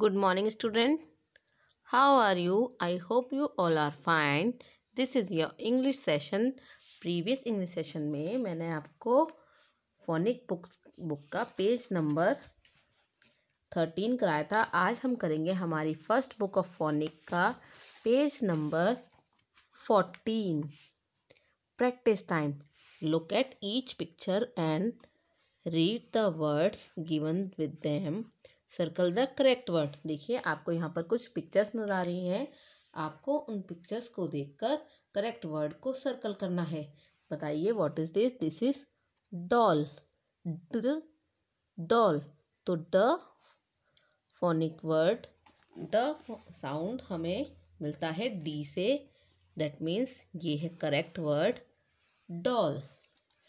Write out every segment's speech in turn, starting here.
good morning student how are you i hope you all are fine this is your english session previous english session में मैंने आपको phonic books book का page number thirteen कराया था आज हम करेंगे हमारी फर्स्ट बुक ऑफ फोनिक का page number fourteen practice time look at each picture and read the words given with them circle the correct word देखिए आपको यहाँ पर कुछ पिक्चर्स नज़र आ रही हैं आपको उन पिक्चर्स को देखकर करेक्ट वर्ड को सर्कल करना है बताइए what is this this is doll doll तो ड फोनिक वर्ड ड साउंड हमें मिलता है डी से दैट मीन्स ये है correct word doll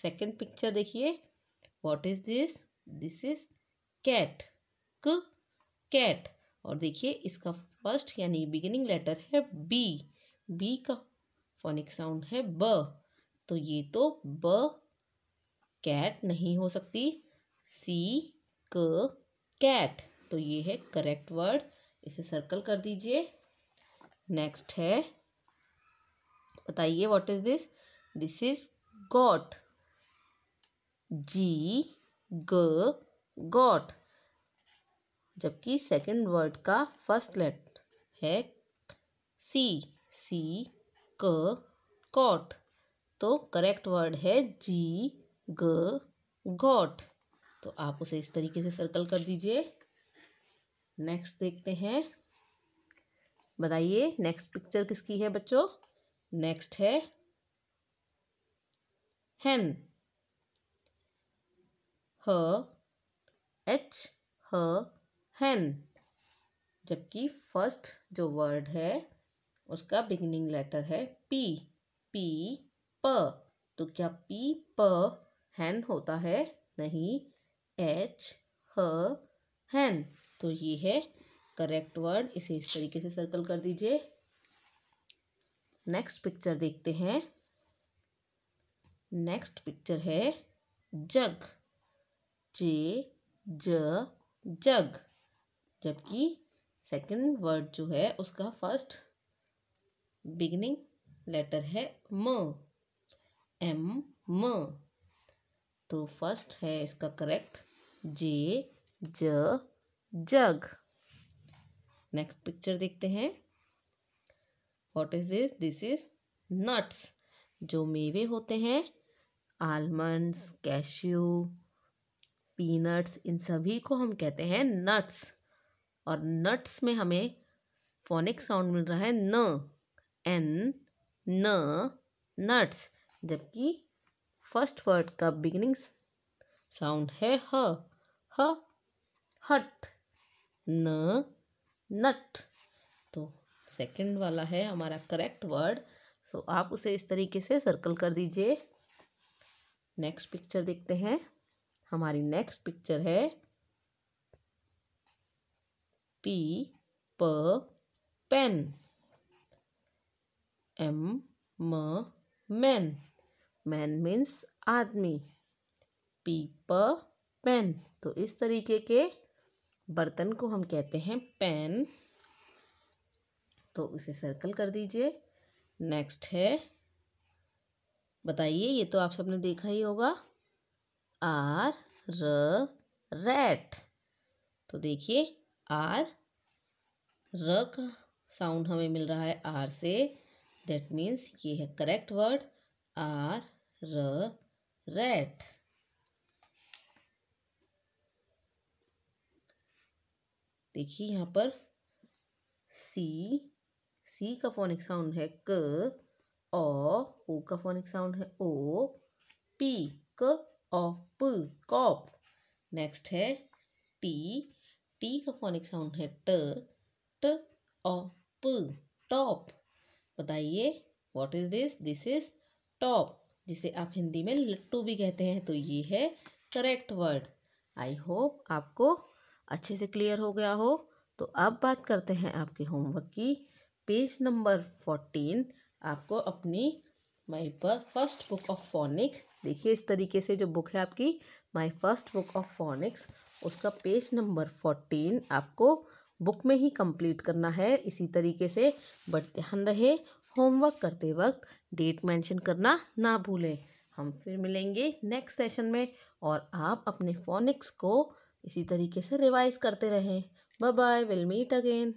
second picture देखिए what is this this is cat cat और देखिए इसका फर्स्ट यानी बिगिनिंग लेटर है बी बी का फोनिक साउंड है ब तो ये तो ब कैट नहीं हो सकती सी क कैट तो ये है करेक्ट वर्ड इसे सर्कल कर दीजिए नेक्स्ट है बताइए what is this this is got G ग गॉट जबकि सेकंड वर्ड का फर्स्ट लेट है सी सी क कॉट तो करेक्ट वर्ड है जी ग गॉट तो आप उसे इस तरीके से सर्कल कर दीजिए नेक्स्ट देखते हैं बताइए नेक्स्ट पिक्चर किसकी है बच्चों नेक्स्ट है hen ह एच ह हैन जबकि फर्स्ट जो वर्ड है उसका बिगनिंग लेटर है पी पी प तो क्या पी प हैन होता है नहीं एच ह हैन तो ये है करेक्ट वर्ड इसे इस तरीके से सर्कल कर दीजिए नेक्स्ट पिक्चर देखते हैं नेक्स्ट पिक्चर है जग जे ज जग जबकि सेकंड वर्ड जो है उसका फर्स्ट बिगनिंग लेटर है म एम म तो फर्स्ट है इसका करेक्ट जे ज जग नेक्स्ट पिक्चर देखते हैं what is this this is nuts जो मेवे होते हैं आलमंड्स कैश्यू पीनट्स इन सभी को हम कहते हैं नट्स और नट्स में हमें फोनिक साउंड मिल रहा है न एन न नट्स जबकि फर्स्ट वर्ड का बिगिनिंग साउंड है ह ह हट न नट तो सेकंड वाला है हमारा करेक्ट वर्ड सो आप उसे इस तरीके से सर्कल कर दीजिए नेक्स्ट पिक्चर देखते हैं हमारी नेक्स्ट पिक्चर है P per pen M m men man means आदमी पी पर पेन तो इस तरीके के बर्तन को हम कहते हैं पेन तो उसे सर्कल कर दीजिए नेक्स्ट है बताइए ये तो आप सबने देखा ही होगा आर र रैट तो देखिए आर रक साउंड हमें मिल रहा है आर से डेट मीन्स ये है करेक्ट वर्ड आर र रेट देखिए यहाँ पर सी सी का फोनिक साउंड है क ओ ओ का फोनिक साउंड है ओ पी क ओ प कॉप नेक्स्ट है टी टी का फोनिक साउंड है ट ट और प टॉप बताइए what is this this is top जिसे आप हिंदी में लट्टू भी कहते हैं तो ये है करेक्ट वर्ड आई होप आपको अच्छे से क्लियर हो गया हो तो अब बात करते हैं आपके होमवर्क की पेज नंबर फोर्टीन आपको अपनी my first book of phonic देखिए इस तरीके से जो बुक है आपकी my first book of phonics उसका पेज नंबर फोर्टीन आपको बुक में ही कंप्लीट करना है इसी तरीके से बट ध्यान रहे होमवर्क करते वक्त डेट मेंशन करना ना भूलें हम फिर मिलेंगे नेक्स्ट सेशन में और आप अपने फोनिक्स को इसी तरीके से रिवाइज करते रहें bye bye will meet again